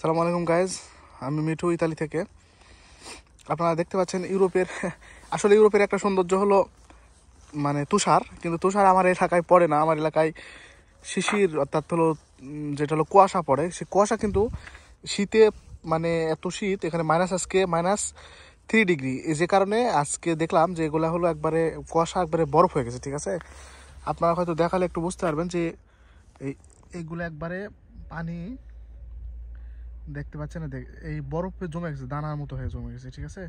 সালাম আলাইকুম গাইজ আমি মিঠু ইতালি থেকে আপনারা দেখতে পাচ্ছেন ইউরোপের আসলে ইউরোপের একটা সৌন্দর্য হলো মানে তুষার কিন্তু তুষার আমার এলাকায় পড়ে না আমার এলাকায় শিশির অর্থাৎ হলো যেটা হলো কুয়াশা পড়ে সে কুয়াশা কিন্তু শীতে মানে এত শীত এখানে মাইনাস আজকে মাইনাস থ্রি ডিগ্রি যে কারণে আজকে দেখলাম যে এগুলো হলো একবারে কুয়াশা একবারে বরফ হয়ে গেছে ঠিক আছে আপনারা হয়তো দেখালে একটু বুঝতে পারবেন যে এই এগুলো একবারে পানি দেখতে পাচ্ছেন না এই বরফে জমে গেছে দানার মতো হয়ে জমে গেছে ঠিক আছে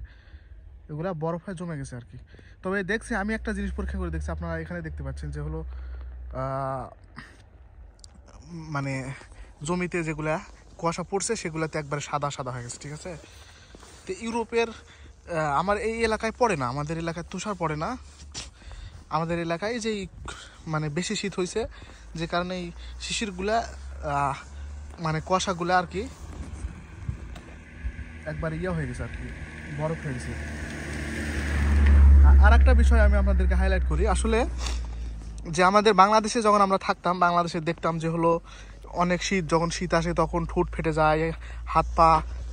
এগুলা বরফ হয়ে জমে গেছে আর কি তবে দেখছি আমি একটা জিনিস পরীক্ষা করে দেখছি আপনারা এখানে দেখতে পাচ্ছেন যে হলো মানে জমিতে যেগুলা কুয়াশা পড়ছে সেগুলাতে একবারে সাদা সাদা হয়ে গেছে ঠিক আছে তো ইউরোপের আমার এই এলাকায় পড়ে না আমাদের এলাকায় তুষার পড়ে না আমাদের এলাকায় যেই মানে বেশি শীত হয়েছে যে কারণে এই শিশিরগুলা মানে কুয়াশাগুলো আর কি একবার ইয়ে হয়ে গেছে আর কি বরফ হয়ে গেছে আর একটা বিষয় আমি আপনাদেরকে হাইলাইট করি আসলে যে আমাদের বাংলাদেশে যখন আমরা থাকতাম বাংলাদেশে দেখতাম যে হলো অনেক শীত যখন শীত আসে তখন ঠোঁট ফেটে যায় হাত পা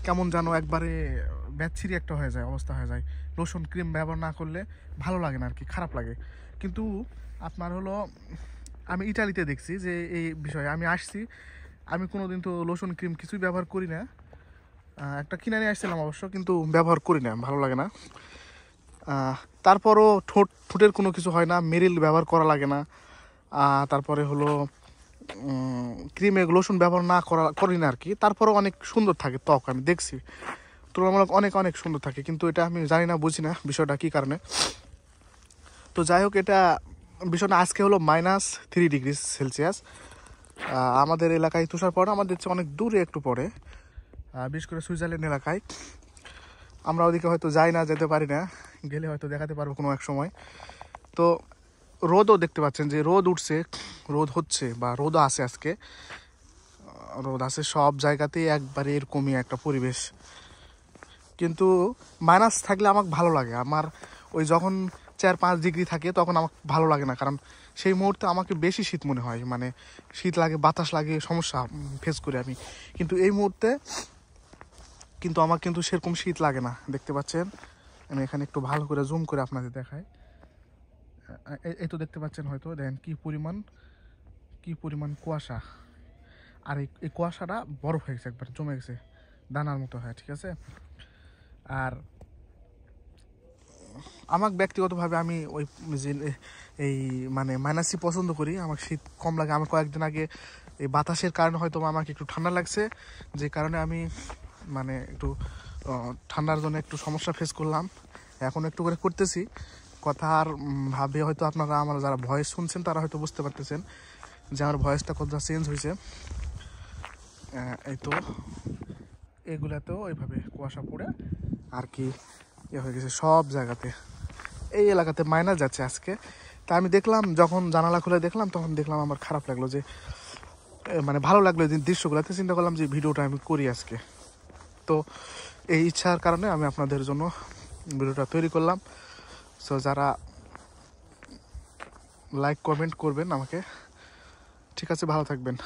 কেমন যেন একবারে ব্যাচিরি একটা হয়ে যায় অবস্থা হয়ে যায় লোশন ক্রিম ব্যবহার না করলে ভালো লাগে না আর কি খারাপ লাগে কিন্তু আপনার হলো আমি ইটালিতে দেখছি যে এই বিষয়ে আমি আসছি আমি কোনো দিন তো লোশন ক্রিম কিছুই ব্যবহার করি না একটা কিনে নিয়ে আসছিলাম অবশ্য কিন্তু ব্যবহার করি না ভালো লাগে না তারপরও ঠোঁট ঠোঁটের কোনো কিছু হয় না মেরিল ব্যবহার করা লাগে না তারপরে হলো ক্রিমে লোশন ব্যবহার না করা করি না আর কি তারপরেও অনেক সুন্দর থাকে ত্বক আমি দেখছি তুলনামূলক অনেক অনেক সুন্দর থাকে কিন্তু এটা আমি জানি না বুঝি না বিষয়টা কী কারণে তো যাই হোক এটা বিষয়টা আজকে হলো মাইনাস থ্রি ডিগ্রি সেলসিয়াস আমাদের এলাকায় তুষার পড়ে আমাদের চেয়ে অনেক দূরে একটু পরে বিশেষ করে সুইজারল্যান্ড এলাকায় আমরা ওদিকে হয়তো যাই না যেতে পারি না গেলে হয়তো দেখাতে পারবো কোনো এক সময় তো রোদও দেখতে পাচ্ছেন যে রোদ উঠছে রোদ হচ্ছে বা রোদও আছে আজকে রোদ আছে সব জায়গাতেই একবারে এরকমই একটা পরিবেশ কিন্তু মাইনাস থাকলে আমাকে ভালো লাগে আমার ওই যখন চার পাঁচ ডিগ্রি থাকে তখন আমার ভালো লাগে না কারণ সেই মুহূর্তে আমাকে বেশি শীত মনে হয় মানে শীত লাগে বাতাস লাগে সমস্যা ফেস করি আমি কিন্তু এই মুহূর্তে কিন্তু আমার কিন্তু সেরকম শীত লাগে না দেখতে পাচ্ছেন আমি এখানে একটু ভালো করে জুম করে আপনাদের দেখাই এই তো দেখতে পাচ্ছেন হয়তো দেখেন কি পরিমাণ কি পরিমাণ কুয়াশা আর এই কুয়াশাটা বরফ হয়ে গেছে একবার জমে গেছে দানার মতো হয় ঠিক আছে আর আমার ব্যক্তিগতভাবে আমি ওই যে এই মানে মাইনাসই পছন্দ করি আমার শীত কম লাগে আমার কয়েকদিন আগে এই বাতাসের কারণে হয়তো আমাকে একটু ঠান্ডা লাগছে যে কারণে আমি মানে একটু ঠান্ডার জন্য একটু সমস্যা ফেস করলাম এখন একটু করে করতেছি কথা আর ভাবে হয়তো আপনারা আমার যারা ভয়েস শুনছেন তারা হয়তো বুঝতে পারতেছেন যে আমার ভয়েসটা কতটা চেঞ্জ হয়েছে এই তো এগুলাতেও ওইভাবে কুয়াশা পড়ে আর কি এ হয়ে গেছে সব জায়গাতে এই এলাকাতে মাইনাস যাচ্ছে আজকে তা আমি দেখলাম যখন জানালা খুলে দেখলাম তখন দেখলাম আমার খারাপ লাগলো যে মানে ভালো লাগলো দৃশ্যগুলোতে চিন্তা করলাম যে ভিডিওটা আমি করি আজকে তো এই ইচ্ছার কারণে আমি আপনাদের জন্য ভিডিওটা তৈরি করলাম সো যারা লাইক কমেন্ট করবেন আমাকে ঠিক আছে ভালো থাকবেন